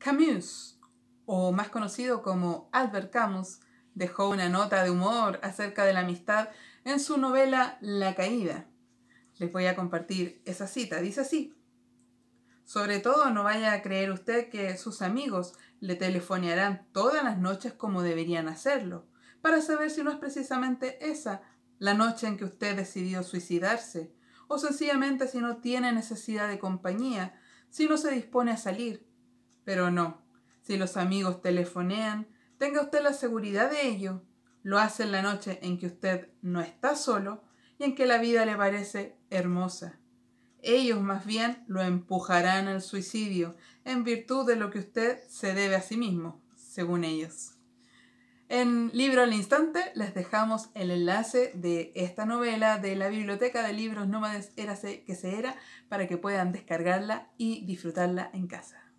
Camus, o más conocido como Albert Camus, dejó una nota de humor acerca de la amistad en su novela La Caída. Les voy a compartir esa cita. Dice así. Sobre todo no vaya a creer usted que sus amigos le telefonearán todas las noches como deberían hacerlo, para saber si no es precisamente esa la noche en que usted decidió suicidarse, o sencillamente si no tiene necesidad de compañía, si no se dispone a salir, pero no, si los amigos telefonean, tenga usted la seguridad de ello. Lo hace en la noche en que usted no está solo y en que la vida le parece hermosa. Ellos más bien lo empujarán al suicidio en virtud de lo que usted se debe a sí mismo, según ellos. En Libro al Instante les dejamos el enlace de esta novela de la Biblioteca de Libros Nómades Érase que se era para que puedan descargarla y disfrutarla en casa.